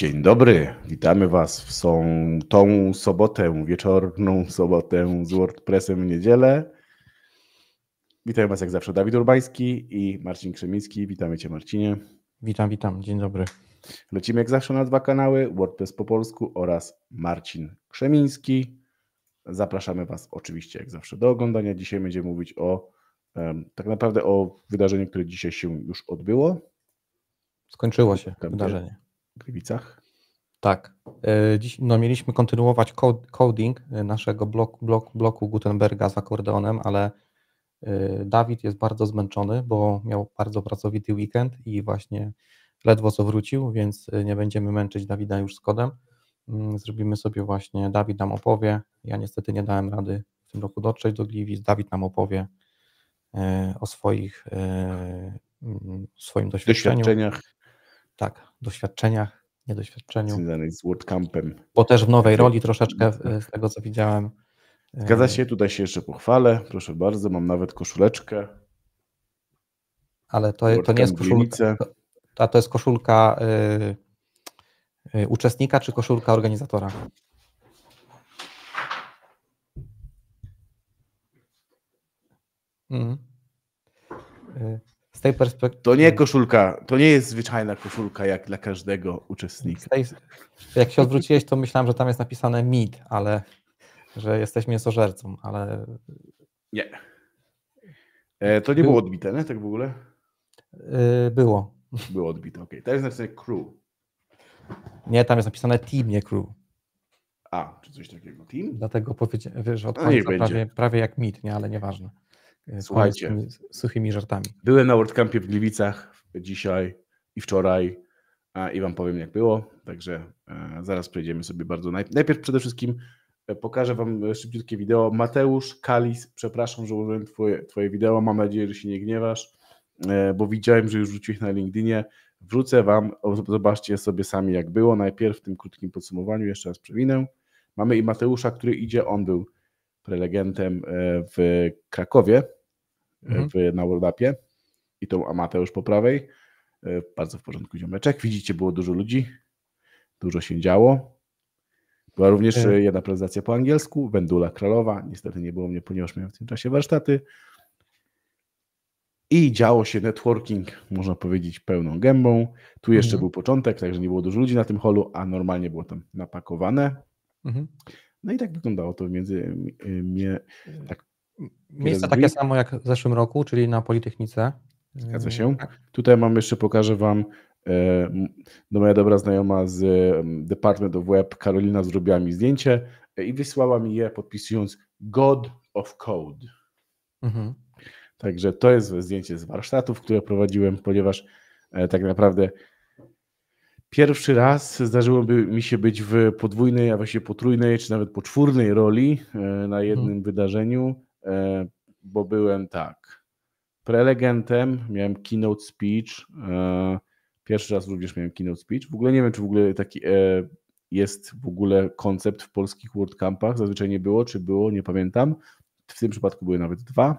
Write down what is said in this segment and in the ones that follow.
Dzień dobry, witamy Was w są, tą sobotę, wieczorną sobotę z WordPressem w niedzielę. Witam Was jak zawsze Dawid Urbański i Marcin Krzemiński. Witamy Cię Marcinie. Witam, witam, dzień dobry. Lecimy jak zawsze na dwa kanały, WordPress po polsku oraz Marcin Krzemiński. Zapraszamy Was oczywiście jak zawsze do oglądania. Dzisiaj będziemy mówić o tak naprawdę o wydarzeniu, które dzisiaj się już odbyło. Skończyło się wydarzenie. Gliwicach. Tak. E, dziś no, mieliśmy kontynuować coding e, naszego bloku, bloku Gutenberga z akordeonem, ale e, Dawid jest bardzo zmęczony, bo miał bardzo pracowity weekend i właśnie ledwo co wrócił, więc nie będziemy męczyć Dawida już z kodem. Mm, zrobimy sobie właśnie, Dawid nam opowie. Ja niestety nie dałem rady w tym roku dotrzeć do Gliwic. Dawid nam opowie o swoich, mm, swoim doświadczeniu. doświadczeniach tak, doświadczeniach, niedoświadczeniu. Związanych z WordCampem. Bo też w nowej roli troszeczkę, e, z tego co widziałem. E, Zgadza się, tutaj się jeszcze pochwalę, proszę bardzo, mam nawet koszuleczkę. Ale to, to nie jest koszulka, to, a to jest koszulka e, uczestnika czy koszulka organizatora? Mm. Z tej perspektywy. To nie koszulka, to nie jest zwyczajna koszulka jak dla każdego uczestnika. Tej, jak się odwróciłeś, to myślałem, że tam jest napisane mit, ale że jesteś mięsożercą, ale. Nie. E, to nie było, było odbite, nie? Tak w ogóle? Yy, było. Było odbite, ok. To jest napisane crew. Nie, tam jest napisane team, nie crew. A, czy coś takiego? Team? Dlatego powiedziałem, że od no, końca prawie, prawie, jak mit, nie, ale nieważne. E, Słuchajcie, suchymi żartami. Byłem na World Campie w Gliwicach dzisiaj i wczoraj i Wam powiem, jak było. Także e, zaraz przejdziemy sobie bardzo. Najpierw przede wszystkim e, pokażę Wam szybciutkie wideo. Mateusz Kalis, przepraszam, że użyłem twoje, twoje wideo. Mam nadzieję, że się nie gniewasz, bo widziałem, że już rzuciłeś na LinkedInie. Wrzucę Wam, zobaczcie sobie sami, jak było. Najpierw w tym krótkim podsumowaniu jeszcze raz przewinę. Mamy i Mateusza, który idzie. On był prelegentem w Krakowie mhm. na World Upie i tą Amatę już po prawej. E, bardzo w porządku ziomeczek. Widzicie, było dużo ludzi, dużo się działo. Była również e. E, jedna prezentacja po angielsku, Wendula Kralowa. Niestety nie było mnie, ponieważ miałem w tym czasie warsztaty. I działo się networking, można powiedzieć, pełną gębą. Tu jeszcze mhm. był początek, także nie było dużo ludzi na tym holu, a normalnie było tam napakowane. Mhm. No i tak wyglądało to między, mnie, tak Miejsca takie samo jak w zeszłym roku, czyli na Politechnice. Zgadza mm, się. Tak. Tutaj mam jeszcze, pokażę Wam, e, no moja dobra znajoma z e, Department of Web, Karolina, zrobiła mi zdjęcie e, i wysłała mi je podpisując God of Code. Mhm. Także to jest zdjęcie z warsztatów, które prowadziłem, ponieważ tak naprawdę pierwszy raz zdarzyłoby mi się być w podwójnej, a właściwie potrójnej, czy nawet poczwórnej roli na mhm. jednym mhm. wydarzeniu. E, bo byłem tak. Prelegentem, miałem keynote speech. E, pierwszy raz również miałem keynote speech. W ogóle nie wiem, czy w ogóle taki e, jest w ogóle koncept w polskich WordCampach. Zazwyczaj nie było, czy było, nie pamiętam. W tym przypadku były nawet dwa.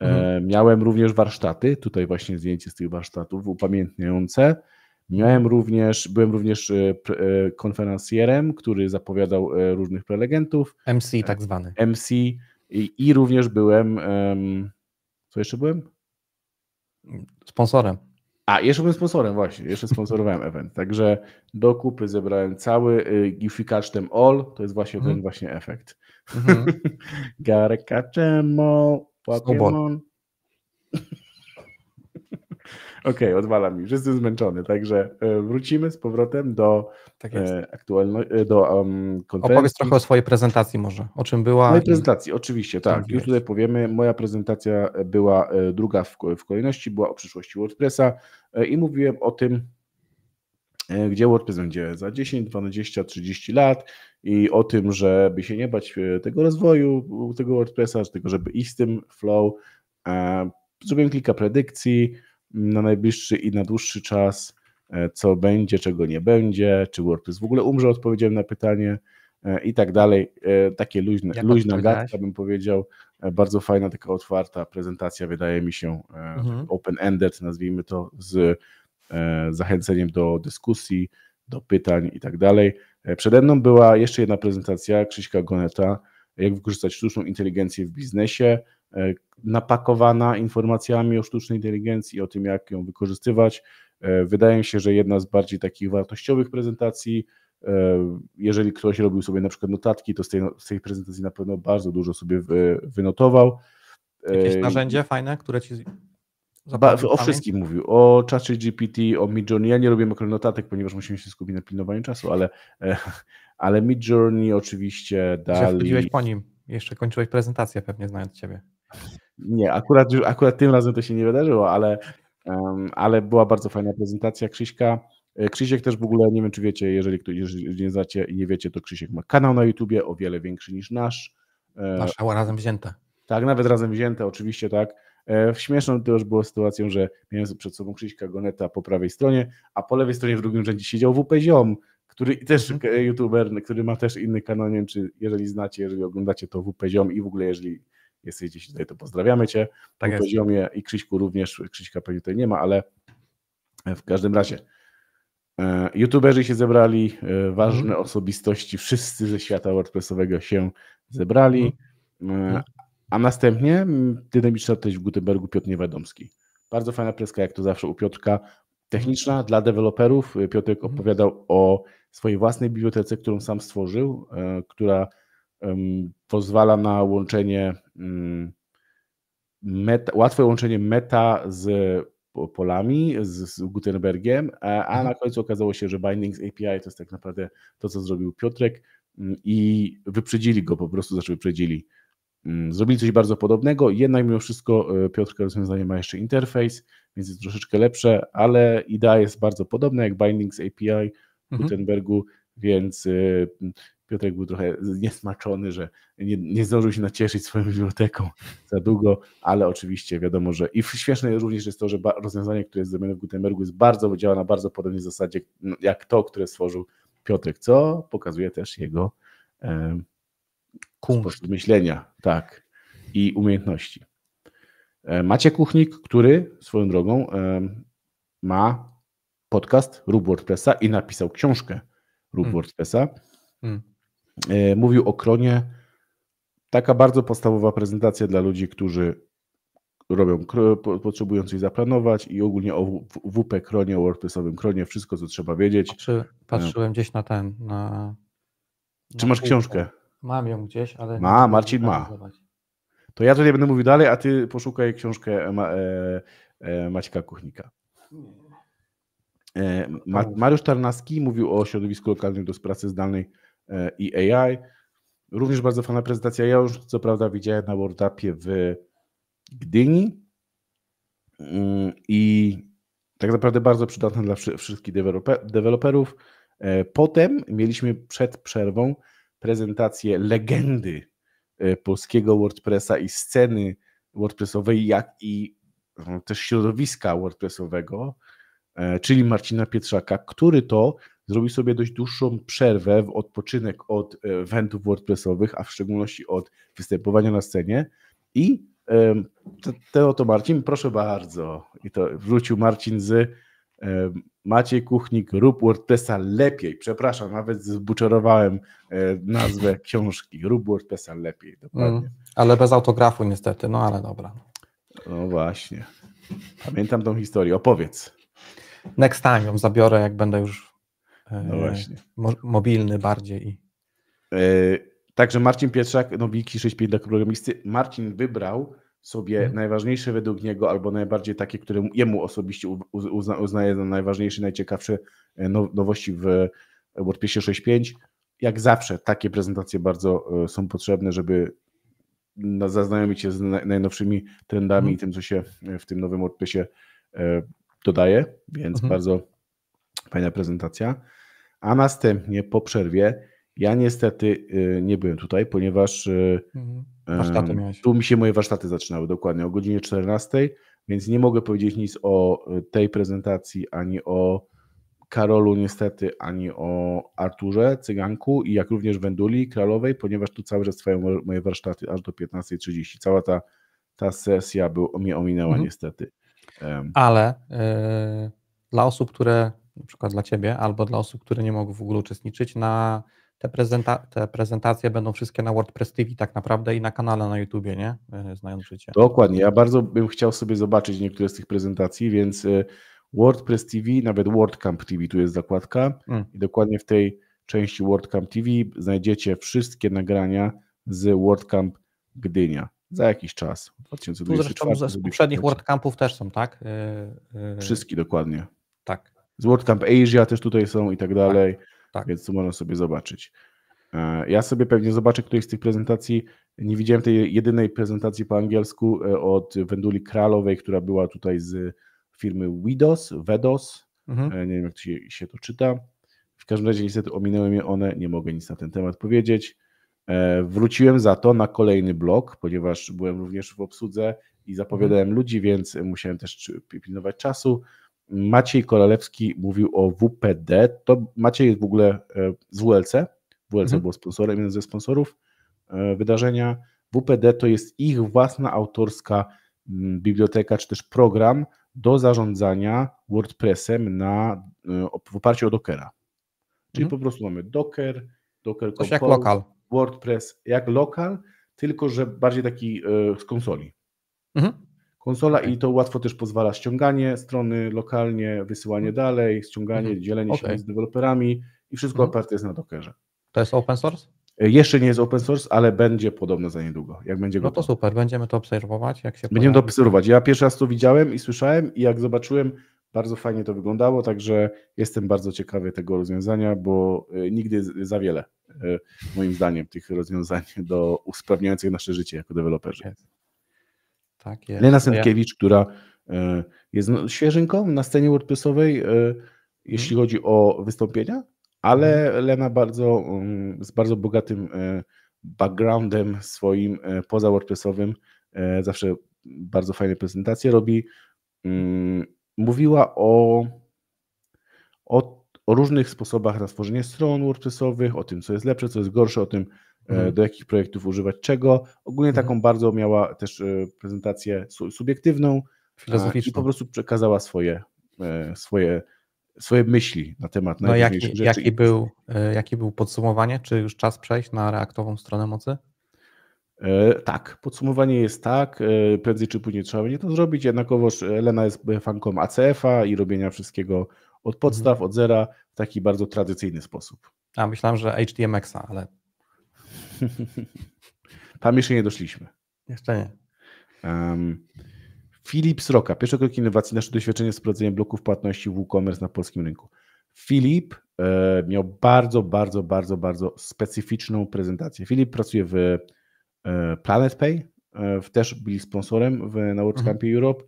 Mhm. Miałem również warsztaty, tutaj właśnie zdjęcie z tych warsztatów upamiętniające. Miałem również, byłem również konferencjerem, który zapowiadał różnych prelegentów. MC tak zwany. MC, i, i również byłem. Um, co jeszcze byłem? Sponsorem. A, jeszcze byłem sponsorem, właśnie, jeszcze sponsorowałem event. Także do kupy zebrałem cały y, Gifi Kacztem All, to jest właśnie ten mhm. właśnie efekt. -hmm. Gotta all, Okej, okay, odwalam mi, jestem zmęczony, także e, wrócimy z powrotem do tak e, aktualności, e, do um, konferencji. Opowiedz trochę o swojej prezentacji może, o czym była. Mojej prezentacji, oczywiście, tak, tak już tutaj powiemy, moja prezentacja była e, druga w, w kolejności, była o przyszłości WordPressa i mówiłem o tym, gdzie WordPress będzie za 10, 20, 30 lat i o tym, żeby się nie bać tego rozwoju, tego WordPressa, tego, żeby iść z tym flow. Zrobiłem kilka predykcji, na najbliższy i na dłuższy czas, e, co będzie, czego nie będzie, czy WordPress w ogóle umrze, odpowiedziałem na pytanie e, i tak dalej. E, takie luźne, luźna gadka, bym powiedział. Bardzo fajna, taka otwarta prezentacja, wydaje mi się, mhm. open-ended, nazwijmy to, z zachęceniem do dyskusji, do pytań i tak dalej. Przede mną była jeszcze jedna prezentacja Krzyśka Goneta, jak wykorzystać sztuczną inteligencję w biznesie. E, napakowana informacjami o sztucznej inteligencji, o tym, jak ją wykorzystywać. E, wydaje mi się, że jedna z bardziej takich wartościowych prezentacji. E, jeżeli ktoś robił sobie na przykład notatki, to z tej, z tej prezentacji na pewno bardzo dużo sobie wy, wynotował. Jakieś narzędzie fajne, które ci. o wszystkim mówił, o czacie GPT, o Midjourney. Ja nie robię makro notatek, ponieważ musimy się skupić na pilnowaniu czasu, ale, ale Midjourney oczywiście dalej. Wchodziłeś po nim, jeszcze kończyłeś prezentację pewnie znając Ciebie. Nie, akurat, akurat tym razem to się nie wydarzyło, ale, um, ale była bardzo fajna prezentacja Krzyśka. E, Krzysiek też w ogóle, nie wiem czy wiecie, jeżeli, jeżeli nie znacie i nie wiecie, to Krzysiek ma kanał na YouTubie o wiele większy niż nasz. E, Nasza razem wzięte. Tak, nawet razem wzięte, oczywiście tak. E, śmieszną to już było sytuacją, że miałem przed sobą Krzyśka Goneta po prawej stronie, a po lewej stronie w drugim rzędzie siedział WP Ziom, który też mhm. youtuber, który ma też inny kanał, nie wiem, czy jeżeli znacie, jeżeli oglądacie to WP Ziom i w ogóle jeżeli jesteś gdzieś tutaj, to pozdrawiamy Cię tak poziomie i Krzyśku również, Krzyśka pewnie tutaj nie ma, ale e, w każdym razie e, YouTuberzy się zebrali, e, ważne mm. osobistości, wszyscy ze świata WordPressowego się zebrali, mm. a następnie dynamiczna treść w Gutenbergu Piotr Niewiadomski. Bardzo fajna preska, jak to zawsze u Piotrka, techniczna dla deweloperów. Piotrek mhm. opowiadał o swojej własnej bibliotece, którą sam stworzył, która pozwala na łączenie mm, meta, łatwe łączenie meta z polami, z, Gutenbergiem, a mhm. na końcu okazało się, że Bindings API to jest tak naprawdę to, co zrobił Piotrek mm, i wyprzedzili go, po prostu znaczy wyprzedzili. Mm, zrobili coś bardzo podobnego, jednak mimo wszystko e, Piotrka rozwiązanie ma jeszcze interfejs, więc jest troszeczkę lepsze, ale idea jest bardzo podobna jak Bindings API w mhm. Gutenbergu, więc y, Piotrek był trochę niesmaczony, że nie, nie zdążył się nacieszyć swoją biblioteką za długo, ale oczywiście wiadomo, że i śmieszne również jest to, że rozwiązanie, które jest zrobione w Gutenbergu jest bardzo, działa na bardzo podobnej zasadzie jak to, które stworzył Piotrek, co pokazuje też jego e, sposób myślenia tak, i umiejętności. E, Macie Kuchnik, który swoją drogą e, ma podcast Rub WordPressa i napisał książkę lub mm. WordPressa. Hmm. E, mówił o kronie. Taka bardzo podstawowa prezentacja dla ludzi, którzy robią, potrzebują coś zaplanować i ogólnie o WP kronie, o WordPressowym kronie, wszystko co trzeba wiedzieć. czy patrzyłem no. gdzieś na ten. Na, Czy masz książkę? Mam ją gdzieś, ale. Ma, Marcin ma. To ja tutaj będę mówił dalej, a ty poszukaj książkę Ma, e, e, Maćka Kuchnika. E, Mariusz Tarnaski mówił o środowisku lokalnym do pracy zdalnej e, i AI. Również bardzo fajna prezentacja. Ja już co prawda widziałem na WordUpie w Gdyni mm, i tak naprawdę bardzo przydatna dla wszystkich deweloperów. E, potem mieliśmy przed przerwą prezentację legendy polskiego WordPressa i sceny WordPressowej, jak i no, też środowiska WordPressowego. E, czyli Marcina Pietrzaka, który to zrobił sobie dość dłuższą przerwę w odpoczynek od wentów e, WordPressowych, a w szczególności od występowania na scenie. I ten oto Marcin, proszę bardzo. I to wrócił Marcin z Maciej Kuchnik, rób WordPressa lepiej. Przepraszam, nawet zbuczerowałem e, nazwę książki. Rób WordPressa lepiej. Mm, ale bez autografu niestety, no ale dobra. No właśnie. Pamiętam tą historię. Opowiedz next time ją zabiorę, jak będę już e, no właśnie. Mo mobilny bardziej. I... E, także Marcin Pietrzak, Nowiki 65 dla programisty. Marcin wybrał sobie hmm. najważniejsze według niego, albo najbardziej takie, które jemu osobiście uzna, uznaje za najważniejsze, najciekawsze e, no, nowości w WordPressie 6.5. Jak zawsze takie prezentacje bardzo są potrzebne, żeby zaznajomić się z najnowszymi trendami mhm. i tym, co się w tym nowym WordPressie dodaje, więc mhm. bardzo fajna prezentacja. A następnie po przerwie, ja niestety y, nie byłem tutaj, ponieważ y, mhm. tu mi się moje warsztaty zaczynały dokładnie o godzinie 14, więc nie mogę powiedzieć nic o y, tej prezentacji ani o Karolu niestety, ani o Arturze Cyganku i jak również Wenduli Kralowej, ponieważ tu cały czas trwają moje warsztaty aż do 15.30. Cała ta, ta sesja był, mnie ominęła mhm. niestety. Ale yy, dla osób, które, na przykład dla ciebie, albo dla osób, które nie mogą w ogóle uczestniczyć, na te, prezenta te prezentacje będą wszystkie na WordPress TV tak naprawdę i na kanale na YouTubie, nie? Y, znając życie. Dokładnie. Ja bardzo bym chciał sobie zobaczyć niektóre z tych prezentacji, więc y, WordPress TV, nawet WordCamp TV, tu jest zakładka mm. i dokładnie w tej części WordCamp TV znajdziecie wszystkie nagrania z WordCamp Gdynia za jakiś czas. 2024, tu zresztą ze z poprzednich World Campów też są, tak? Yy, yy... Wszystkie dokładnie. Tak. Z World Camp Asia też tutaj są i tak dalej, tak, tak. więc tu można sobie zobaczyć. E, ja sobie pewnie zobaczę którejś z tych prezentacji. Nie widziałem tej jedynej prezentacji po angielsku e, od Wenduli Kralowej, która była tutaj z firmy Widos, Wedos, Mhm. E, nie wiem, jak się, się to czyta. W każdym razie niestety ominęły mnie one, nie mogę nic na ten temat powiedzieć. E, wróciłem za to na kolejny blok, ponieważ byłem również w obsłudze i zapowiadałem mhm. ludzi, więc musiałem też pilnować czasu. Maciej Koralewski mówił o WPD. To Maciej jest w ogóle e, z WLC. WLC mhm. było sponsorem, jeden ze sponsorów e, wydarzenia. WPD to jest ich własna autorska mm, biblioteka, czy też program do zarządzania WordPressem na, w oparciu o Dockera. Czyli mhm. po prostu mamy Docker, Docker Coś jak lokal. WordPress jak lokal, tylko że bardziej taki e, z konsoli. Mhm. Konsola okay. i to łatwo też pozwala ściąganie strony lokalnie, wysyłanie mhm. dalej, ściąganie, mhm. dzielenie okay. się z deweloperami i wszystko mhm. oparte jest na Dockerze. To jest open source? E, jeszcze nie jest open source, ale będzie podobno za niedługo. Jak będzie gotowe. no to super, będziemy to obserwować. Jak się będziemy pojawi. to obserwować. Ja pierwszy raz to widziałem i słyszałem, i jak zobaczyłem, bardzo fajnie to wyglądało, także jestem bardzo ciekawy tego rozwiązania, bo e, nigdy za wiele, e, moim zdaniem, tych rozwiązań do usprawniających nasze życie jako deweloperzy. Tak jest. Lena Sędkiewicz, która e, jest no, świeżynką na scenie WordPressowej, jeśli mhm. chodzi o wystąpienia, ale mhm. Lena bardzo, mm, z bardzo bogatym backgroundem swoim poza WordPressowym zawsze bardzo fajne prezentacje robi. Mm, mówiła o, o, o różnych sposobach na stworzenie stron WordPressowych, o tym, co jest lepsze, co jest gorsze, o tym, e, mhm. do jakich projektów używać czego. Ogólnie mhm. taką bardzo miała też e, prezentację subiektywną e, i po prostu przekazała swoje, swoje, swoje myśli na temat no najważniejszych jaki, No Jaki był, jaki był podsumowanie? Czy już czas przejść na reaktową stronę mocy? E, tak, podsumowanie jest tak, e, prędzej czy później trzeba będzie to zrobić, jednakowoż Elena jest fanką ACF-a i robienia wszystkiego od mhm. podstaw, od zera, w taki bardzo tradycyjny sposób. A myślałem, że hdmx a ale... Tam jeszcze nie doszliśmy. Jeszcze nie. Um, Filip Sroka, pierwsze kroki innowacji, nasze doświadczenie z prowadzeniem bloków płatności WooCommerce na polskim rynku. Filip e, miał bardzo, bardzo, bardzo, bardzo specyficzną prezentację. Filip pracuje w E, PlanetPay, e, też byli sponsorem w, na World mhm. Europe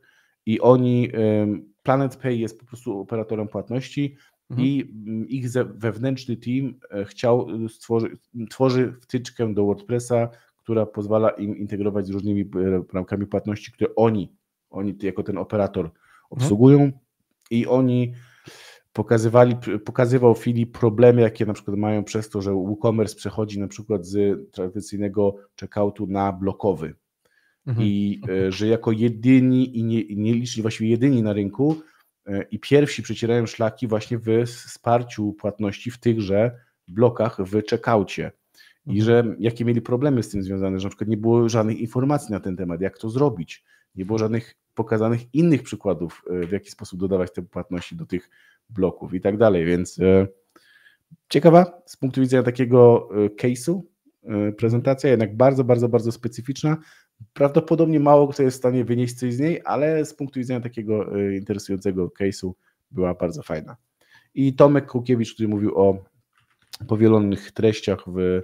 i oni, e, PlanetPay jest po prostu operatorem płatności mhm. i mm, ich wewnętrzny team chciał stworzyć, tworzy wtyczkę do WordPressa, która pozwala im integrować z różnymi ramkami płatności, które oni, oni jako ten operator mhm. obsługują mhm. i oni pokazywali, pokazywał Filip problemy, jakie na przykład mają przez to, że WooCommerce przechodzi na przykład z tradycyjnego checkoutu na blokowy. Mhm. I e, że jako jedyni i nie, nie liczni, właściwie jedyni na rynku e, i pierwsi przecierają szlaki właśnie w wsparciu płatności w tychże blokach w checkoutie. I mhm. że jakie mieli problemy z tym związane, że na przykład nie było żadnych informacji na ten temat, jak to zrobić. Nie było żadnych pokazanych innych przykładów, e, w jaki sposób dodawać te płatności do tych bloków i tak dalej, więc e, ciekawa z punktu widzenia takiego e, case'u e, prezentacja, jednak bardzo, bardzo, bardzo specyficzna. Prawdopodobnie mało kto jest w stanie wynieść coś z niej, ale z punktu widzenia takiego interesującego case'u była bardzo fajna. I Tomek Kukiewicz, który mówił o powielonych treściach w,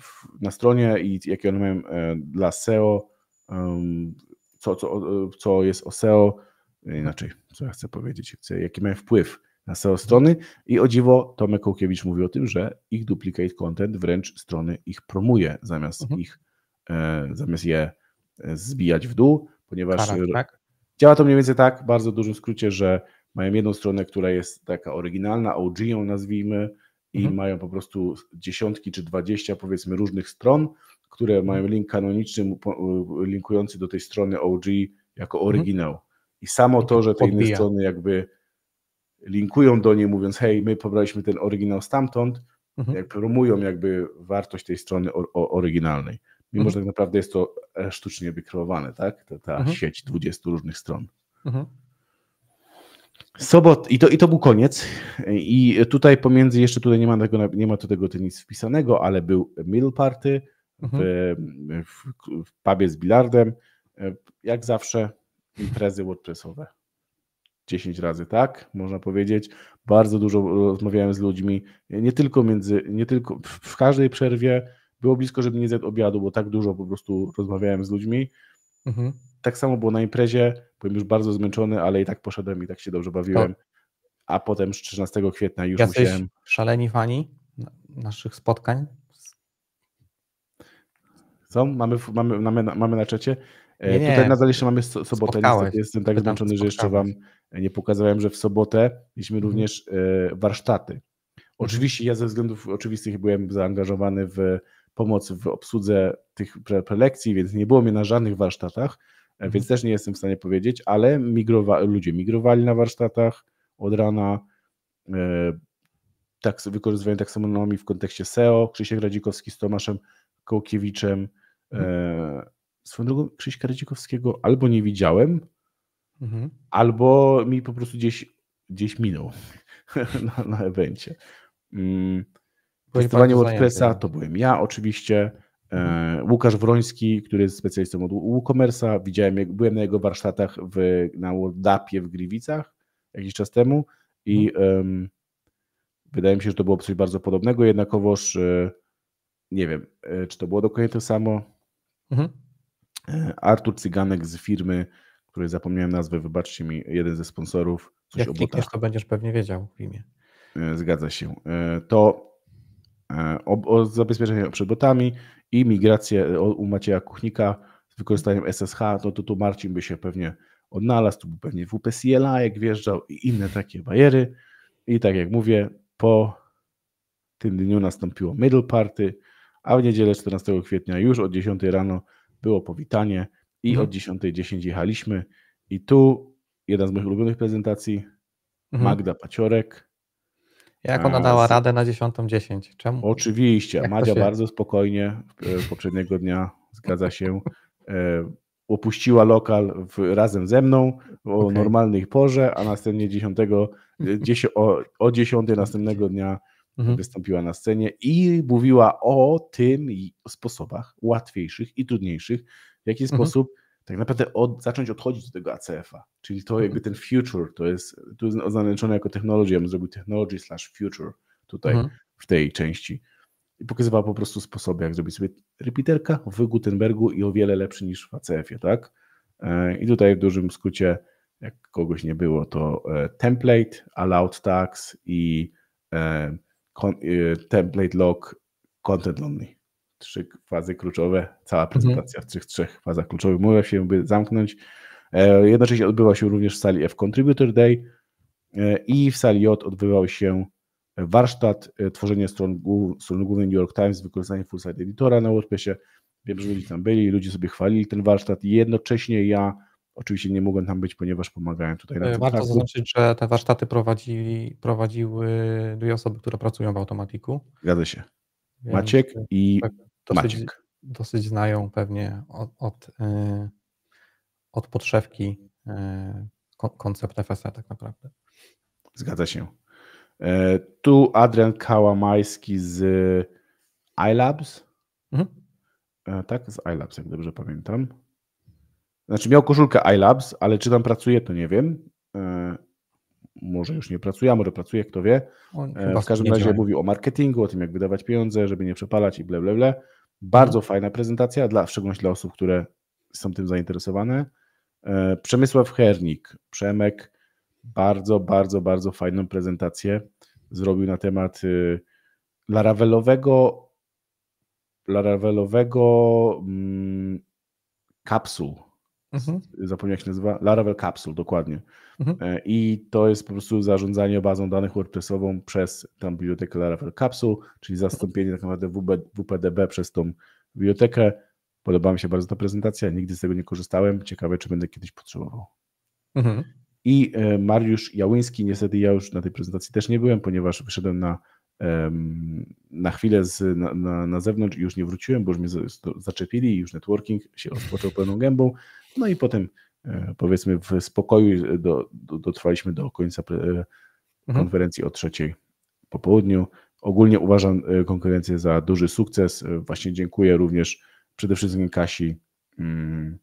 w na stronie i jakie one mają dla SEO, co, co, co jest o SEO, inaczej, co ja chcę powiedzieć, chcę, jaki mają wpływ na SEO strony i o dziwo Tomek Kołkiewicz mówi o tym, że ich duplicate content wręcz strony ich promuje zamiast mhm. ich, e, zamiast je e, zbijać w dół, ponieważ tak? działa to mniej więcej tak, bardzo dużym skrócie, że mają jedną stronę, która jest taka oryginalna, OG ją nazwijmy, i mhm. mają po prostu dziesiątki czy dwadzieścia powiedzmy różnych stron, które mają mhm. link kanoniczny linkujący do tej strony OG jako mhm. oryginał. Mhm. I samo to, że te inne strony jakby linkują do niej, mówiąc, hej, my pobraliśmy ten oryginał stamtąd, mhm. jak promują jakby wartość tej strony o, oryginalnej. Mimo, mhm. że tak naprawdę jest to e, sztucznie wykreowane, tak? Ta, ta mhm. sieć 20 różnych stron. Mhm. Sobot, i to, i to był koniec. I tutaj pomiędzy, jeszcze tutaj nie ma tego, nie ma do tego nic wpisanego, ale był middle party w, mhm. w, w pubie z bilardem. E, jak zawsze imprezy WordPressowe. 10 razy, tak? Można powiedzieć. Bardzo dużo e, rozmawiałem z ludźmi, nie tylko między, nie tylko w każdej przerwie. Było blisko, żeby nie zjadł obiadu, bo tak dużo po prostu rozmawiałem z ludźmi. Mhm. Tak samo było na imprezie. Byłem już bardzo zmęczony, ale i tak poszedłem i tak się dobrze bawiłem. Tak. A potem 13 kwietnia już Jacyś musiałem. Szaleni fani naszych spotkań. Są? Mamy, mamy, mamy, mamy na czacie. Nie, nie. Tutaj nadal jeszcze mamy sobotę. Niestety jestem tak znaczy, zmęczony, że jeszcze Wam nie pokazałem, że w sobotę mieliśmy mhm. również e, warsztaty. Oczywiście ja ze względów oczywistych byłem zaangażowany w pomoc w obsłudze tych prelekcji, więc nie było mnie na żadnych warsztatach, e, więc mhm. też nie jestem w stanie powiedzieć, ale migrowa ludzie migrowali na warsztatach od rana. E, tak, wykorzystywałem taksonomii w kontekście SEO, Krzysiek Radzikowski z Tomaszem Kołkiewiczem, mhm swoją drogą Krzyśka Rydzikowskiego albo nie widziałem, mhm. albo mi po prostu gdzieś, gdzieś minął na, na evencie. Testowanie mm, WordPressa to byłem ja oczywiście. E, mhm. Łukasz Wroński, który jest specjalistą od WooCommerce'a, widziałem, jak byłem na jego warsztatach w, na WordApie w Gliwicach jakiś czas temu i um, wydaje mi się, że to było coś bardzo podobnego, jednakowoż e, nie wiem, e, czy to było dokładnie to samo. Mhm. E, Artur Cyganek z firmy, której zapomniałem nazwę, wybaczcie mi, jeden ze sponsorów. Coś Jak klikniesz, to będziesz pewnie wiedział w imię. E, zgadza się. E, to o, o zabezpieczenie przed botami i migrację u Macieja Kuchnika z wykorzystaniem SSH, to, tu Marcin by się pewnie odnalazł, tu pewnie WPCLA jak wjeżdżał i inne takie bariery. I tak jak mówię, po tym dniu nastąpiło middle party, a w niedzielę 14 kwietnia już od 10 rano było powitanie i mhm. od 10.10 jechaliśmy. I tu jedna z moich ulubionych prezentacji, mhm. Magda Paciorek. Jak ona dała z... radę na 10.10? Czemu? Oczywiście, Jak Madzia się... bardzo spokojnie e, poprzedniego dnia, zgadza się, e, opuściła lokal w, razem ze mną o okay. normalnej porze, a następnie 10, 10 e, o, o 10 następnego dnia mhm. wystąpiła na scenie i mówiła o tym o sposobach łatwiejszych i trudniejszych, w jaki mhm. sposób tak naprawdę od, zacząć odchodzić do tego ACF-a, czyli to mhm. jakby ten future, to jest, tu jest oznaczone jako technologia, ja bym zrobił technology slash future tutaj mhm. w tej części. I pokazywała po prostu sposoby, jak zrobić sobie repeaterka w Gutenbergu i o wiele lepszy niż w ACF-ie, tak? E, I tutaj w dużym skrócie, jak kogoś nie było, to e, template, allowed tags i e, kon, y, template log content only. Trzy fazy kluczowe, cała mhm. prezentacja w tych trzech fazach kluczowych Mówię się by zamknąć. E, jednocześnie odbywa się również w sali F Contributor Day e, i w sali J odbywał się warsztat e, tworzenie stron, stron głównej New York Times z wykorzystaniem full site editora na WordPressie. Wiem, że ludzie tam byli, ludzie sobie chwalili ten warsztat i jednocześnie ja Oczywiście nie mogłem tam być, ponieważ pomagałem tutaj na e, Warto targu. zaznaczyć, że te warsztaty prowadzili, prowadziły dwie osoby, które pracują w automatiku. Zgadza się. Więc Maciek e, i tak, dosyć, Maciek. Dosyć znają pewnie od, od, e, od podszewki koncept FSE tak naprawdę. Zgadza się. Tu Adrian Kałamajski z iLabs. Mhm. Tak, z iLabs, jak dobrze pamiętam. Znaczy miał koszulkę iLabs, ale czy tam pracuje, to nie wiem. E, może już nie pracuje, a może pracuje, kto wie. E, w każdym razie mówił o marketingu, o tym, jak wydawać pieniądze, żeby nie przepalać i bla, bla, bla. Bardzo hmm. fajna prezentacja, dla, w szczególności dla osób, które są tym zainteresowane. E, Przemysław Hernik, Przemek, bardzo, bardzo, bardzo fajną prezentację zrobił na temat y, laravelowego laravelowego mm, kapsuł Mhm. Zapomniałem jak się nazywa. Laravel Capsule, dokładnie. Mhm. E, I to jest po prostu zarządzanie bazą danych WordPressową przez tą bibliotekę Laravel Capsule, czyli zastąpienie tak naprawdę Wb WPDB przez tą bibliotekę. Podoba mi się bardzo ta prezentacja, nigdy z tego nie korzystałem. Ciekawe, czy będę kiedyś potrzebował. Mhm. I e, Mariusz Jałyński, niestety ja już na tej prezentacji też nie byłem, ponieważ wyszedłem na na chwilę z, na, na, na zewnątrz i już nie wróciłem, bo już mnie zaczepili i już networking się rozpoczął pełną gębą. No i potem e, powiedzmy w spokoju e, do, do, dotrwaliśmy do końca e, mhm. konferencji o trzeciej po południu. Ogólnie uważam konkurencję za duży sukces. Właśnie dziękuję również przede wszystkim Kasi mm,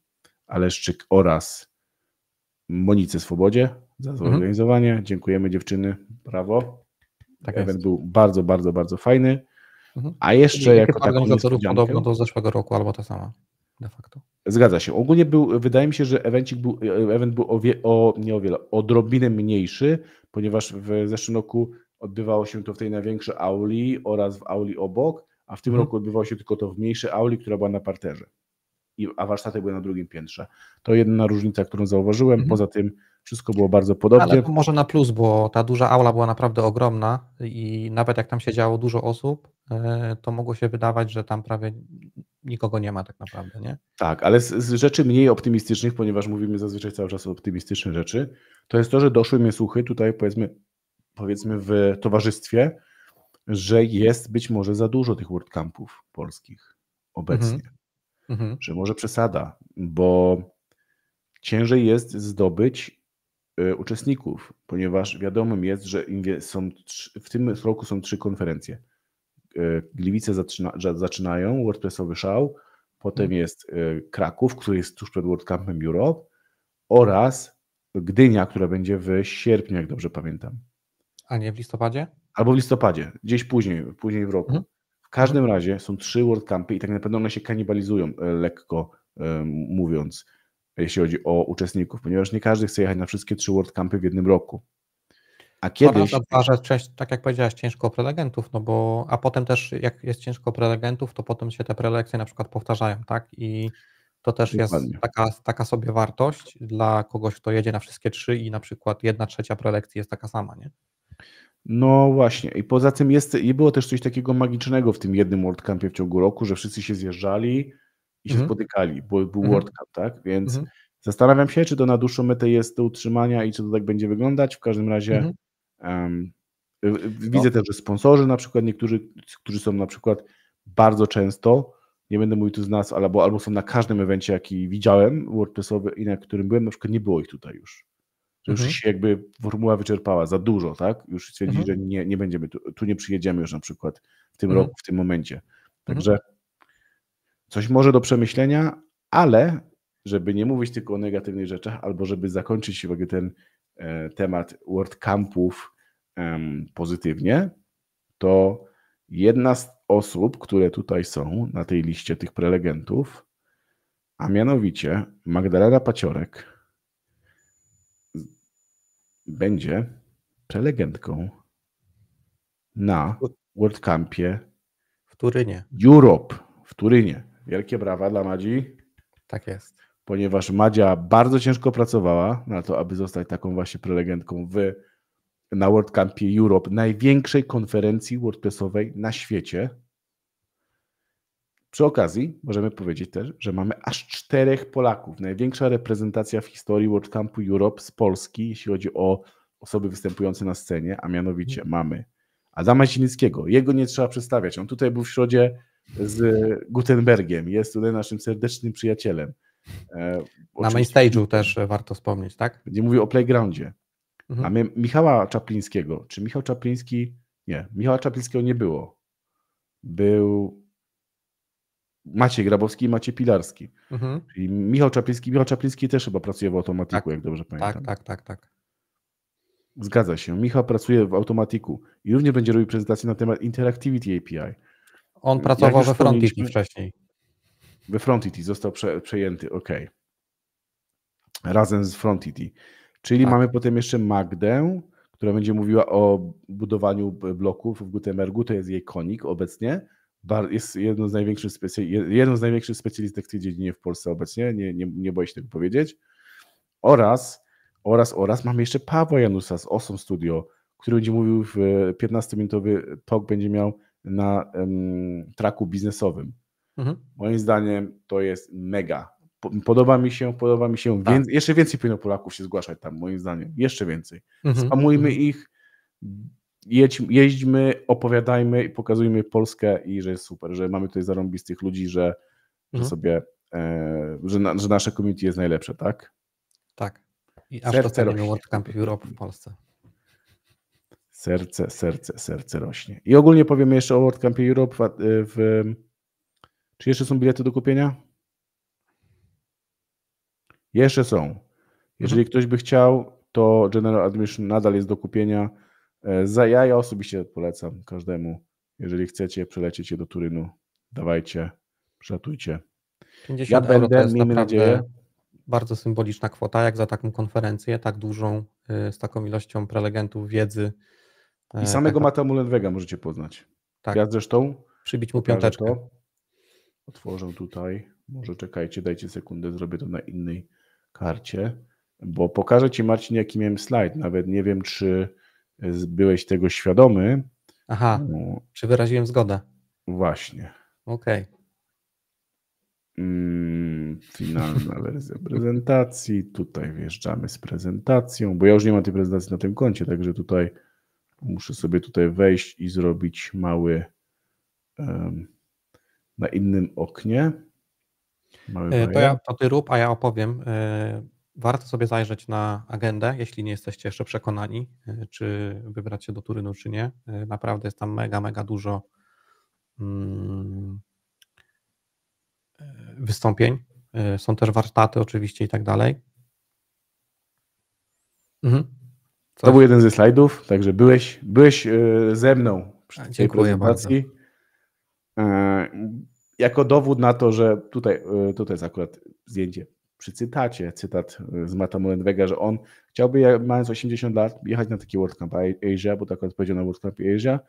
Aleszczyk oraz Monice Swobodzie za mhm. zorganizowanie. Mhm. Dziękujemy dziewczyny. Brawo. Tak Event był bardzo, bardzo, bardzo fajny. Mhm. A jeszcze jak jako taką organizatorów podobno do zeszłego roku albo ta sama de facto. Zgadza się. Ogólnie był, wydaje mi się, że evencik był, e, event był o, wie, o, nie o wiele, odrobinę mniejszy, ponieważ w zeszłym roku odbywało się to w tej największej auli oraz w auli obok, a w tym mhm. roku odbywało się tylko to w mniejszej auli, która była na parterze, I, a warsztaty były na drugim piętrze. To jedna różnica, którą zauważyłem. Mhm. Poza tym wszystko było bardzo podobnie. Ale może na plus, bo ta duża aula była naprawdę ogromna i nawet jak tam siedziało dużo osób, e, to mogło się wydawać, że tam prawie nikogo nie ma tak naprawdę, nie? Tak, ale z, z rzeczy mniej optymistycznych, ponieważ mówimy zazwyczaj cały czas o optymistycznych rzeczy, to jest to, że doszły mnie słuchy tutaj powiedzmy, powiedzmy w towarzystwie, że jest być może za dużo tych WordCampów polskich obecnie. Mhm. mhm. Że może przesada, bo ciężej jest zdobyć E, uczestników, ponieważ wiadomym jest, że są, w tym roku są trzy konferencje. E, Gliwice zaczyna, zaczynają, WordPressowy szał, potem mhm. jest e, Kraków, który jest tuż przed WordCampem Europe oraz Gdynia, która będzie w sierpniu, jak dobrze pamiętam. A nie w listopadzie? Albo w listopadzie, gdzieś później, później w roku. Mhm. W każdym razie są trzy WordCampy i tak naprawdę one się kanibalizują lekko mówiąc jeśli chodzi o uczestników, ponieważ nie każdy chce jechać na wszystkie trzy World Campy w jednym roku. A kiedyś... Dobra, że część, tak jak powiedziałaś, ciężko prelegentów, no bo, a potem też jak jest ciężko prelegentów, to potem się te prelekcje na przykład powtarzają, tak? I to też Dokładnie. jest taka, taka sobie wartość dla kogoś, kto jedzie na wszystkie trzy i na przykład jedna trzecia prelekcji jest taka sama, nie? No właśnie, i poza tym jest, i było też coś takiego magicznego w tym jednym World Campie w ciągu roku, że wszyscy się zjeżdżali, i się mhm. spotykali, bo był mhm. World Cup, tak? Więc mhm. zastanawiam się, czy to na dłuższą metę jest do utrzymania i czy to tak będzie wyglądać. W każdym razie um, widzę no. też, że sponsorzy na przykład, niektórzy, którzy są na przykład bardzo często, nie będę mówił tu z nas, albo, albo są na każdym evencie, jaki widziałem, WordPressowy i na którym byłem, na przykład nie było ich tutaj już. Że już się jakby formuła wyczerpała za dużo, tak? Już stwierdzili, że nie, nie będziemy, tu, tu nie przyjedziemy już na przykład w tym roku, w tym momencie. Także Coś może do przemyślenia, ale żeby nie mówić tylko o negatywnych rzeczach, albo żeby zakończyć ogóle ten e, temat WordCampów em, pozytywnie, to jedna z osób, które tutaj są na tej liście tych prelegentów, a mianowicie Magdalena Paciorek będzie prelegentką na WordCampie w Turynie. Europe w Turynie. Wielkie brawa dla Madzi. Tak jest. Ponieważ Madzia bardzo ciężko pracowała na to, aby zostać taką właśnie prelegentką w, na Campie Europe, największej konferencji WordPressowej na świecie. Przy okazji możemy powiedzieć też, że mamy aż czterech Polaków. Największa reprezentacja w historii World Campu Europe z Polski, jeśli chodzi o osoby występujące na scenie, a mianowicie mhm. mamy Adama Zielińskiego. Jego nie trzeba przedstawiać. On tutaj był w środzie z Gutenbergiem. Jest tutaj naszym serdecznym przyjacielem. E, na main też e, warto wspomnieć, tak? Nie mówił o playgroundzie. Mhm. A Michała Czaplińskiego. Czy Michał Czapliński? Nie, Michała Czaplińskiego nie było. Był Maciej Grabowski i Maciej Pilarski. Mhm. I Michał Czapliński, Michał Czapliński też chyba pracuje w automatyku, tak. jak dobrze pamiętam. Tak, tak, tak, tak. Zgadza się. Michał pracuje w automatiku i również będzie robił prezentację na temat Interactivity API. On pracował we Frontity wcześniej. We Frontity został prze, przejęty, ok. Razem z Frontity. Czyli tak. mamy potem jeszcze Magdę, która będzie mówiła o budowaniu bloków w Gutenbergu. To jest jej konik obecnie. Jest jedną z największych, specy... największych specjalistek w tej dziedzinie w Polsce obecnie. Nie, nie, nie boję się tego powiedzieć. Oraz, oraz, oraz mamy jeszcze Pawła Janusa z Osom Studio, który będzie mówił w 15-minutowy talk, będzie miał na um, traku biznesowym. Mhm. Moim zdaniem to jest mega. Podoba mi się, podoba mi się. Tak. Więc, jeszcze więcej powinno Polaków się zgłaszać tam, moim zdaniem. Jeszcze więcej. Mhm. Spamujmy mhm. ich, jedź, jeźdźmy, opowiadajmy i pokazujmy Polskę i że jest super, że mamy tutaj zarąbistych ludzi, że, że mhm. sobie, e, że, na, że nasze community jest najlepsze, tak? Tak. I aż Serce to World Camp Europe w Polsce. Serce, serce, serce rośnie. I ogólnie powiemy jeszcze o World Camp Europe. W, y, w, czy jeszcze są bilety do kupienia? Jeszcze są. Jeżeli mhm. ktoś by chciał, to General Admission nadal jest do kupienia. E, za ja, ja osobiście polecam każdemu. Jeżeli chcecie, przelecieć je do Turynu, dawajcie, przelatujcie. 50 ja będę, to jest miejmy nadzieję. Bardzo symboliczna kwota, jak za taką konferencję, tak dużą, y, z taką ilością prelegentów wiedzy i samego tak, Mata Mullenwega możecie poznać. Tak. Ja zresztą. Przybić mu piąteczkę. Otworzę tutaj. Może czekajcie, dajcie sekundę, zrobię to na innej karcie. Bo pokażę Ci, Marcin, jaki miałem slajd. Nawet nie wiem, czy e, byłeś tego świadomy. Aha, no. czy wyraziłem zgodę? Właśnie. Okej. Okay. Mm, finalna wersja prezentacji. Tutaj wjeżdżamy z prezentacją, bo ja już nie mam tej prezentacji na tym koncie, także tutaj Muszę sobie tutaj wejść i zrobić mały um, na innym oknie. E, to, ja, to, ty rób, a ja opowiem. E, warto sobie zajrzeć na agendę, jeśli nie jesteście jeszcze przekonani, e, czy wybrać się do Turynu, czy nie. Naprawdę jest tam mega, mega dużo mm, wystąpień. Są też warsztaty oczywiście i tak dalej. Mhm. To tak. był jeden ze slajdów, także byłeś, byłeś e, ze mną przy tak, tej Dziękuję prezentacji. Bardzo. E, jako dowód na to, że tutaj, e, tutaj jest akurat zdjęcie przy cytacie, cytat z Mata Molenwega, że on chciałby, mając 80 lat, jechać na taki World Cup Asia, bo tak odpowiedział na World Cup Asia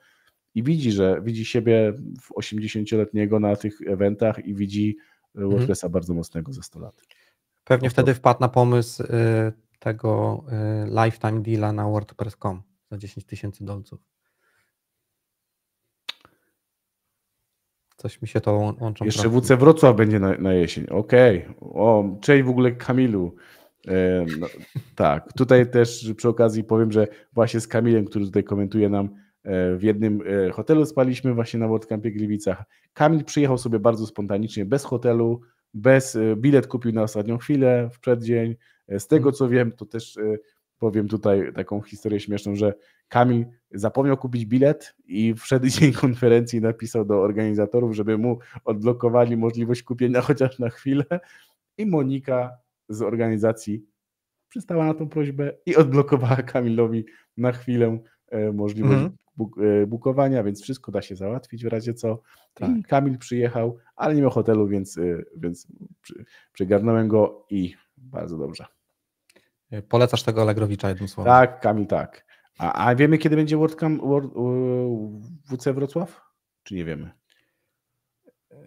i widzi, że widzi siebie w 80-letniego na tych eventach i widzi mhm. WordPressa bardzo mocnego za 100 lat. Pewnie wtedy wpadł na pomysł tego y, lifetime deala na WordPress.com za 10 tysięcy dolców. Coś mi się to łączy. Jeszcze WC Wrocław będzie na, na jesień. Okej. Okay. O, cześć w ogóle Kamilu. E, no, tak, tutaj też przy okazji powiem, że właśnie z Kamilem, który tutaj komentuje nam, e, w jednym e, hotelu spaliśmy właśnie na WordCampie Gliwicach. Kamil przyjechał sobie bardzo spontanicznie, bez hotelu, bez e, bilet kupił na ostatnią chwilę, w przeddzień E, z tego mhm. co wiem, to też e, powiem tutaj taką historię śmieszną, że Kamil zapomniał kupić bilet i wszedł dzień konferencji napisał do organizatorów, żeby mu odblokowali możliwość kupienia chociaż na chwilę i Monika z organizacji przystała na tą prośbę i odblokowała Kamilowi na chwilę e, możliwość mhm. bukowania, więc wszystko da się załatwić w razie co. Tak. Kamil przyjechał, ale nie miał hotelu, więc, więc przygarnąłem go i bardzo dobrze. E, polecasz tego Allegrowicza jednym słowem. Tak, Kamil, tak. A, a wiemy, kiedy będzie World Cam World, e, WC Wrocław? Czy nie wiemy? E,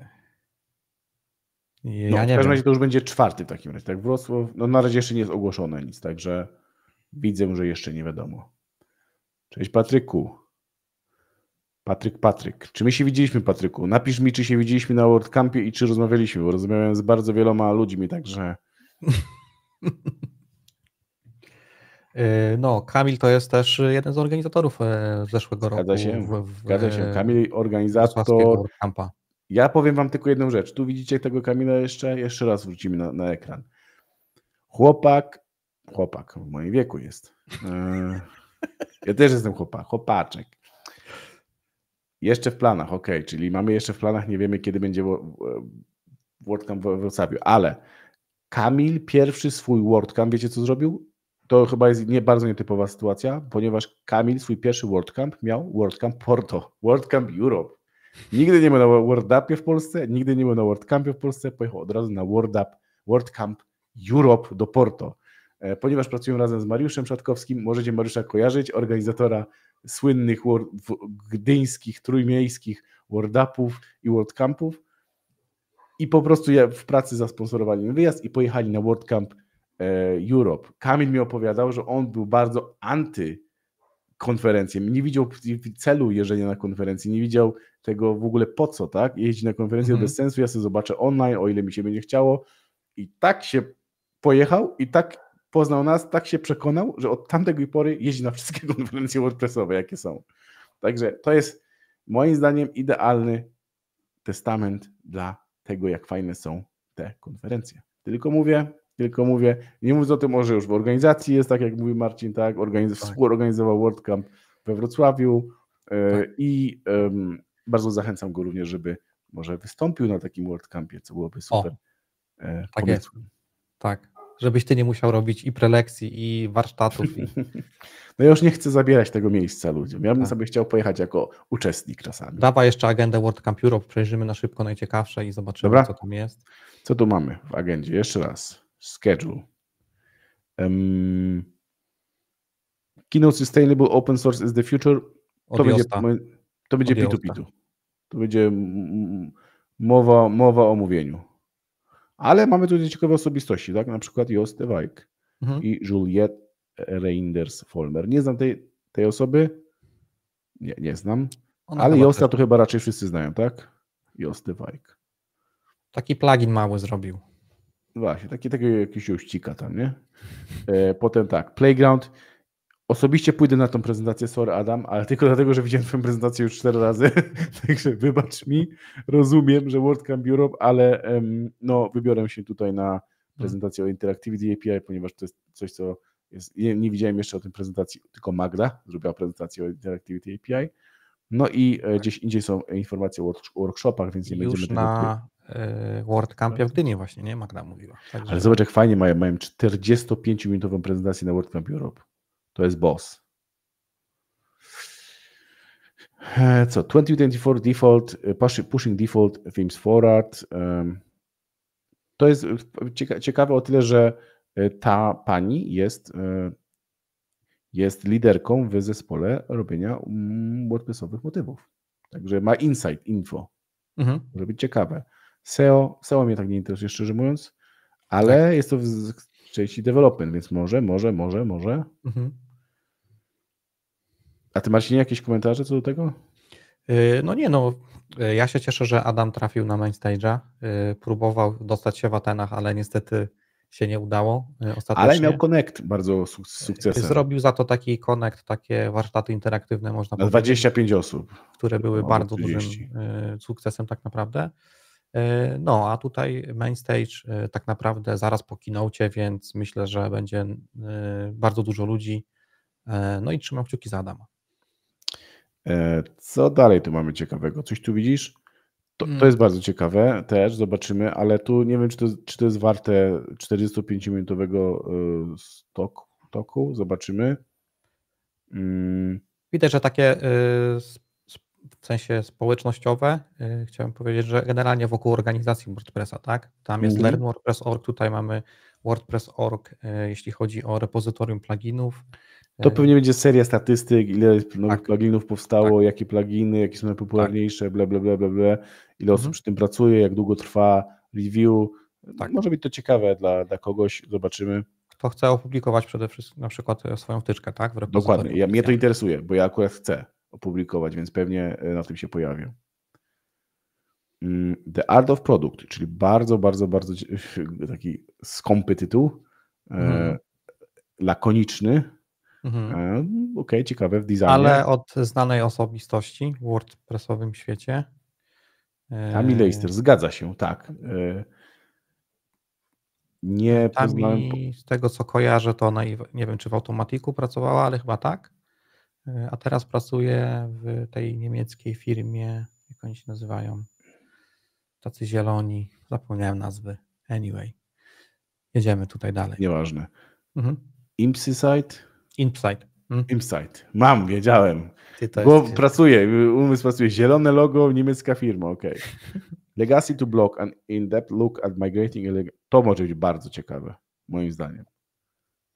ja no, w każdym razie to już będzie czwarty w takim razie. Tak, Wrocław, no na razie jeszcze nie jest ogłoszone nic, także widzę, że jeszcze nie wiadomo. Cześć Patryku. Patryk, Patryk. Czy my się widzieliśmy, Patryku? Napisz mi, czy się widzieliśmy na World Campie i czy rozmawialiśmy, bo rozmawiałem z bardzo wieloma ludźmi, także E, no, Kamil to jest też jeden z organizatorów e, zeszłego Zgadza roku. Się. W, w, się. E, Kamil, organizator. Kampa. Ja powiem Wam tylko jedną rzecz. Tu widzicie tego Kamila jeszcze, jeszcze raz wrócimy na, na ekran. Chłopak, chłopak, w moim wieku jest. Ja też jestem chłopak, chłopaczek. Jeszcze w planach, ok, czyli mamy jeszcze w planach, nie wiemy kiedy będzie World Cup w Wrocławiu, ale Kamil pierwszy swój WordCamp, wiecie co zrobił? To chyba jest nie, bardzo nietypowa sytuacja, ponieważ Kamil swój pierwszy WordCamp miał WordCamp Porto, WordCamp Europe. Nigdy nie był na WordUpie w Polsce, nigdy nie był na WordCampie w Polsce, pojechał od razu na WordUp, WordCamp Europe do Porto. E, ponieważ pracuję razem z Mariuszem Szatkowskim, możecie Mariusza kojarzyć, organizatora słynnych word, gdyńskich, trójmiejskich WordUpów i WordCampów i po prostu ja w pracy zasponsorowali mi wyjazd i pojechali na World Camp e, Europe. Kamil mi opowiadał, że on był bardzo anty konferencję. Nie widział celu jeżdżenia na konferencji, nie widział tego w ogóle po co, tak? Jeździ na konferencję mm -hmm. bez sensu, ja sobie zobaczę online, o ile mi się będzie chciało. I tak się pojechał i tak poznał nas, tak się przekonał, że od tamtej pory jeździ na wszystkie konferencje WordPressowe, jakie są. Także to jest moim zdaniem idealny testament dla tego, jak fajne są te konferencje. Tylko mówię, tylko mówię, nie mówię o tym, może już w organizacji jest, tak jak mówi Marcin, tak, organiz- tak. współorganizował World Camp we Wrocławiu e, tak. i bardzo zachęcam go również, żeby może wystąpił na takim World Campie, co byłoby super o, e, tak Jest. Tak, żebyś ty nie musiał robić i prelekcji, i warsztatów. I... No ja już nie chcę zabierać tego miejsca ludziom. Ja bym tak. sobie chciał pojechać jako uczestnik czasami. Dawa jeszcze agendę World Camp Europe, przejrzymy na szybko najciekawsze i zobaczymy, Dobra. co tam jest. Co tu mamy w agendzie? Jeszcze raz. Schedule. Um, Keynote Sustainable Open Source is the Future. To Od będzie, to będzie P2P. 2 To będzie mowa, mowa o mówieniu. Ale mamy tutaj ciekawe osobistości, tak? Na przykład Jost Wajk mhm. i Juliet Reinders-Folmer. Nie znam tej, tej osoby. Nie, nie znam. Ona ale Josta to chyba raczej wszyscy znają, tak? Josty Wajk. Taki plugin mały zrobił. Właśnie, taki, takiego jakiegoś uścika tam, nie? E, potem tak, Playground Osobiście pójdę na tą prezentację, sorry Adam, ale tylko dlatego, że widziałem twoją prezentację już cztery razy, także wybacz mi, rozumiem, że WordCamp Europe, ale um, no, wybiorę się tutaj na prezentację o Interactivity API, ponieważ to jest coś, co jest, nie, nie, widziałem jeszcze o tej prezentacji, tylko Magda zrobiła prezentację o Interactivity API. No i e, tak. gdzieś indziej są informacje o workshopach, więc nie Już będziemy na tego... WordCampie w Gdyni właśnie, nie? Magda mówiła. Także... Ale zobacz, jak fajnie mają, mają 45-minutową prezentację na WordCamp Europe. To jest BOS. Eee, co? 2024 default, e, pushing default themes forward. To jest ciekawe o tyle, że e, ta pani jest, e, jest liderką w zespole robienia mm, WordPressowych motywów. Także ma insight, info. Mhm. Może być ciekawe. SEO, SEO mnie tak nie interesuje, szczerze mówiąc, ale tak. jest to w części development, więc może, może, może, może. Mhm. A ty nie jakieś komentarze co do tego? Y, no nie, no y, ja się cieszę, że Adam trafił na main y, Próbował dostać się w Atenach, ale niestety się nie udało ostatecznie. Ale miał connect bardzo z sukcesem. Zrobił za to taki connect, takie warsztaty interaktywne można na 25 osób. Które były no, bardzo 30. dużym sukcesem tak naprawdę. No, a tutaj main stage tak naprawdę zaraz po kinocie, więc myślę, że będzie bardzo dużo ludzi. No i trzymam kciuki za Adama. E, co dalej tu mamy ciekawego? Coś tu widzisz? To, to mm. jest bardzo ciekawe, też zobaczymy, ale tu nie wiem, czy to, czy to jest warte 45-minutowego e, stoku, toku. Zobaczymy. Mm. że takie e, w sensie społecznościowe, chciałem powiedzieć, że generalnie wokół organizacji WordPressa, tak? Tam jest mhm. learnwordpress.org, tutaj mamy WordPress.org, jeśli chodzi o repozytorium pluginów. To e. pewnie będzie seria statystyk, ile nowych tak. pluginów powstało, tak. jakie pluginy, jakie są najpopularniejsze, tak. bla, bla, bla, bla, bla. ile osób mhm. przy tym pracuje, jak długo trwa review. Tak. Może być to ciekawe dla, dla kogoś, zobaczymy. Kto chce opublikować przede wszystkim na przykład e, swoją wtyczkę, tak? W Dokładnie, ja, mnie to interesuje, bo ja akurat chcę opublikować, więc pewnie e, na tym się pojawię. Mm, The Art of Product, czyli bardzo, bardzo, bardzo taki skąpy tytuł, mhm. lakoniczny, Mhm. E, no, okej, okay, ciekawe w designie. Ale od znanej osobistości w WordPressowym świecie. E, Tammy Leister, zgadza się, tak. E, nie no, Tami, poznałem... Z tego co kojarzę, to ona, nie wiem czy w Automatiku pracowała, ale chyba tak. A teraz pracuje w tej niemieckiej firmie, jak oni się nazywają, tacy zieloni, zapomniałem nazwy. Anyway, jedziemy tutaj dalej. Nieważne. Mhm. Impsysite? Insight. Hmm? Insight. Mam, wiedziałem. Głow pracuje, umysł pracuje. Zielone logo, niemiecka firma, okej. Okay. Legacy to block an in-depth look at migrating. To może być bardzo ciekawe, moim zdaniem.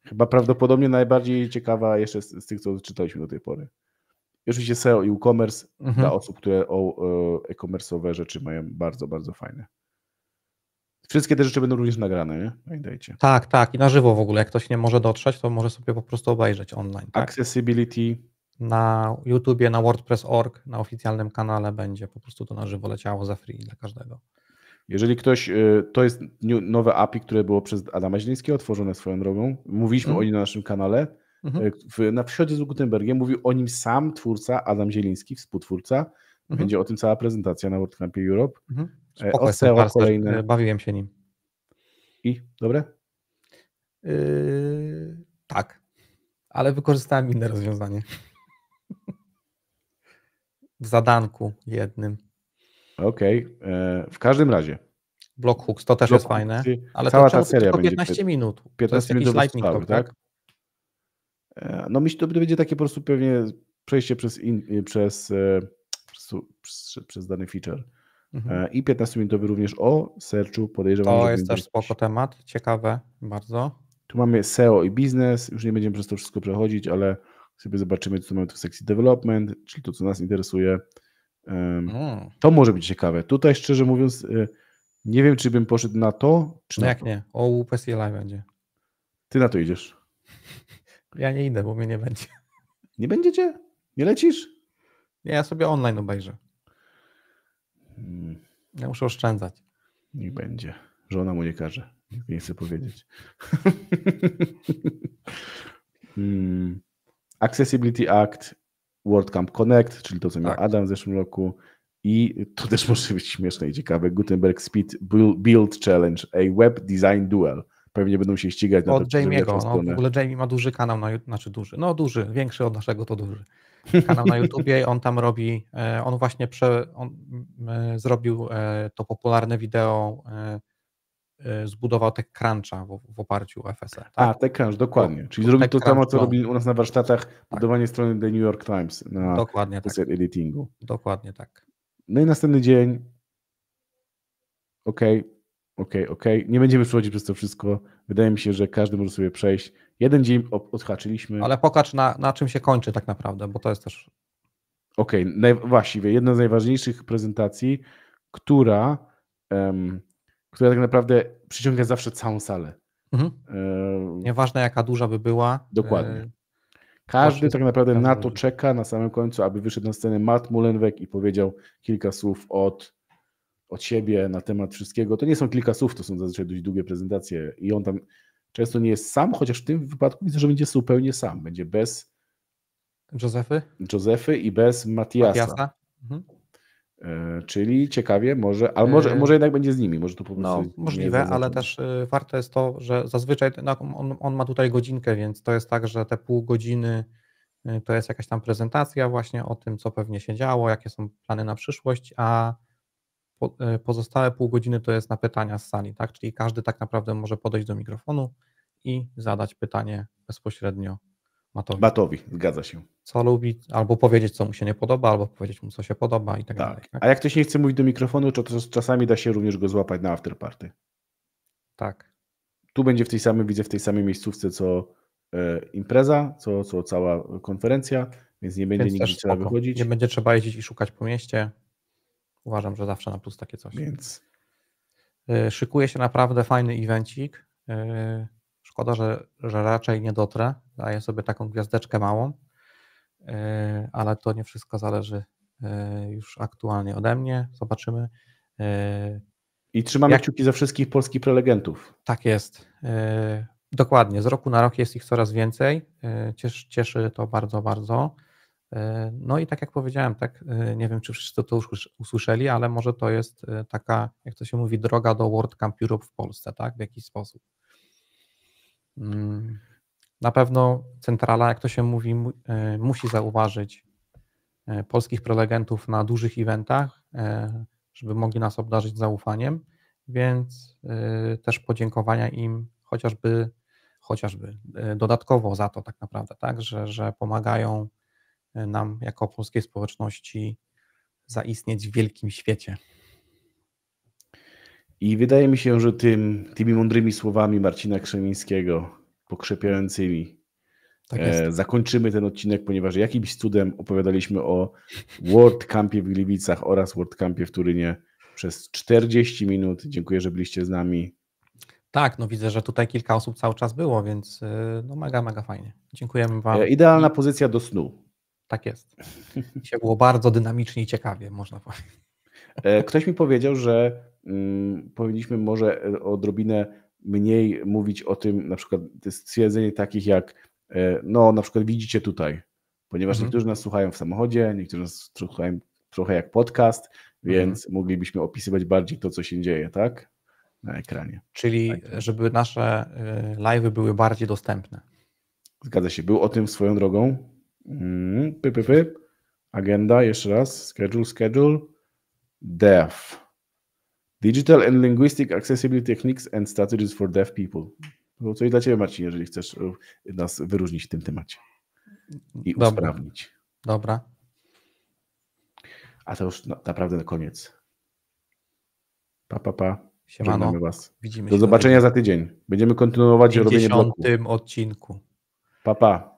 Chyba prawdopodobnie najbardziej ciekawa jeszcze z, tych, co czytaliśmy do tej pory. oczywiście SEO i e-commerce mhm. dla osób, które o, e, e-commerce'owe rzeczy mają bardzo, bardzo fajne. Wszystkie te rzeczy będą również nagrane, nie? Pamiętajcie. No tak, tak. I na żywo w ogóle. Jak ktoś nie może dotrzeć, to może sobie po prostu obejrzeć online. Tak? Accessibility. Na YouTubie, na WordPress.org, na oficjalnym kanale będzie po prostu to na żywo leciało za free dla każdego. Jeżeli ktoś, y, to jest nowe API, które było przez Adama Zielińskiego otworzone swoją drogą. Mówiliśmy mm. o nim na naszym kanale. Mm-hmm. W, na wschodzie z Gutenbergiem mówił o nim sam twórca Adam Zieliński, współtwórca. Mm-hmm. Będzie o tym cała prezentacja na WordCampie Europe. Mm-hmm. E, Spoko, Osteo kolejne. Bawiłem się nim. I? Dobre? Yy, tak. Ale wykorzystałem inne rozwiązanie. w zadanku jednym. Okej. Okay. E, w każdym razie. Block hooks, to też Block jest fajne. Ale Cała to ta seria tylko 15 będzie, minut. 15 minut lightning talk, tak? tak? No myślę, to będzie takie po prostu pewnie przejście przez, in, przez, przez, przez, przez dany feature Mhm. E, I 15-minutowy również o serczu podejrzewam. To jest też spoko temat, ciekawe bardzo. Tu mamy SEO i biznes, już nie będziemy przez to wszystko przechodzić, ale sobie zobaczymy, co mamy tu w sekcji development, czyli to, co nas interesuje. Mm. To może być ciekawe. Tutaj szczerze mówiąc, e, nie wiem, czy bym poszedł na to, czy no jak to. nie, o UPSLI będzie. Ty na to idziesz. Ja nie idę, bo mnie nie będzie. Nie będziecie? Nie lecisz? Nie, ja sobie online obejrzę. Ja muszę oszczędzać. Niech będzie. Żona mu nie każe. Nie chcę powiedzieć. Hmm. Accessibility Act, WordCamp Connect, czyli to, co miał tak. Adam w zeszłym roku. I to też może być śmieszne i ciekawe. Gutenberg Speed Build Challenge, a web design duel. Pewnie będą się ścigać na Od Jamie'ego. No, w ogóle Jamie ma duży kanał, na, znaczy duży. No duży, większy od naszego to duży kanał na YouTubie i on tam robi, e, on właśnie prze, on e, zrobił e, to popularne wideo, zbudował te cruncha w, w oparciu o FSR. Tak? A, te crunch, dokładnie. Czyli zrobił to samo, co no. robi u nas na warsztatach, tak. budowanie strony The New York Times na dokładnie tak. editingu. Dokładnie tak. No i następny dzień, ok, okej, okay, okej. Okay. Nie będziemy przechodzić przez to wszystko. Wydaje mi się, że każdy może sobie przejść. Jeden dzień odhaczyliśmy. Ale pokaż na, na czym się kończy tak naprawdę, bo to jest też... Okej, okay, właściwie jedna z najważniejszych prezentacji, która, um, która tak naprawdę przyciąga zawsze całą salę. Mhm. Um, Nieważne jaka duża by była. E, Dokładnie. Każdy tak naprawdę na to czeka na samym końcu, aby wyszedł na scenę Matt Mullenweg i powiedział kilka słów od od siebie na temat wszystkiego. To nie są kilka słów, to są zazwyczaj dość długie prezentacje i on tam często nie jest sam, chociaż w tym wypadku widzę, że będzie zupełnie sam. Będzie bez Józefy, Józefy i bez Matiasa. Matiasa. Mhm. E, czyli ciekawie, może, ale może, e, może jednak będzie z nimi, może to po prostu. No, możliwe, ale też e, warte jest to, że zazwyczaj no, on, on ma tutaj godzinkę, więc to jest tak, że te pół godziny to jest jakaś tam prezentacja właśnie o tym, co pewnie się działo, jakie są plany na przyszłość, a E, pozostałe pół godziny to jest na pytania z sali, tak? Czyli każdy tak naprawdę może podejść do mikrofonu i zadać pytanie bezpośrednio Matowi. Matowi zgadza się. Co lubi, albo powiedzieć, co mu się nie podoba, albo powiedzieć mu, co się podoba i tak, tak. dalej. Tak? A jak ktoś nie chce mówić do mikrofonu, to, to czasami da się również go złapać na afterparty. Tak. Tu będzie w tej samej, widzę, w tej samej miejscówce, co e, impreza, co, co cała konferencja, więc nie będzie nigdzie trzeba wychodzić. Nie będzie trzeba jeździć i szukać po mieście. Uważam, że zawsze na plus takie coś. Więc. Y, szykuje się naprawdę fajny evencik. Y, szkoda, że, że raczej nie dotrę. Daję sobie taką gwiazdeczkę małą, y, ale to nie wszystko zależy już aktualnie ode mnie. Zobaczymy. I trzymam Jak... kciuki za wszystkich polskich prelegentów. Tak jest. Dokładnie. Z roku na rok jest ich coraz więcej. cieszy to bardzo, bardzo. E, no i tak jak powiedziałem, tak, e, nie wiem, czy wszyscy to już usłyszeli, ale może to jest e, taka, jak to się mówi, droga do WordCamp Europe w Polsce, tak, w jakiś sposób. Mm, na pewno centrala, jak to się mówi, musi zauważyć polskich prelegentów na dużych eventach, żeby mogli nas obdarzyć zaufaniem, więc też podziękowania im chociażby, chociażby dodatkowo za to tak naprawdę, tak, że, że pomagają nam jako polskiej społeczności zaistnieć w wielkim świecie. I wydaje mi się, że tym, tymi mądrymi słowami Marcina Krzemińskiego, pokrzepiającymi, tak e, zakończymy ten odcinek, ponieważ jakimś cudem opowiadaliśmy o World Campie w Gliwicach oraz World Campie w Turynie przez 40 minut. Dziękuję, że byliście z nami. Tak, no widzę, że tutaj kilka osób cały czas było, więc y, no mega, mega fajnie. Dziękujemy Wam. E, idealna pozycja do snu. Tak jest. Dzisiaj było bardzo dynamicznie i ciekawie, można powiedzieć. E, ktoś mi powiedział, że mm, powinniśmy może e, odrobinę mniej mówić o tym, na przykład stwierdzenie takich jak, e, no na przykład widzicie tutaj, ponieważ mhm. niektórzy nas słuchają w samochodzie, niektórzy nas słuchają trochę jak podcast, mhm. więc mhm. moglibyśmy opisywać bardziej to, co się dzieje, tak? Na ekranie. Czyli tak. żeby nasze live'y były bardziej dostępne. Zgadza się. Był o tym swoją drogą Mm, py, py, py. Agenda, jeszcze raz. Schedule, schedule. Deaf. Digital and Linguistic Accessibility Techniques and Strategies for Deaf People. To coś dla Ciebie, Marcin, jeżeli chcesz e, nas wyróżnić w tym temacie i Dobra. usprawnić. Dobra. A to już naprawdę na koniec. Pa, pa, pa. Siemano. was. Widzimy Do zobaczenia za tydzień. Będziemy kontynuować robienie bloku. W odcinku. Pa, pa.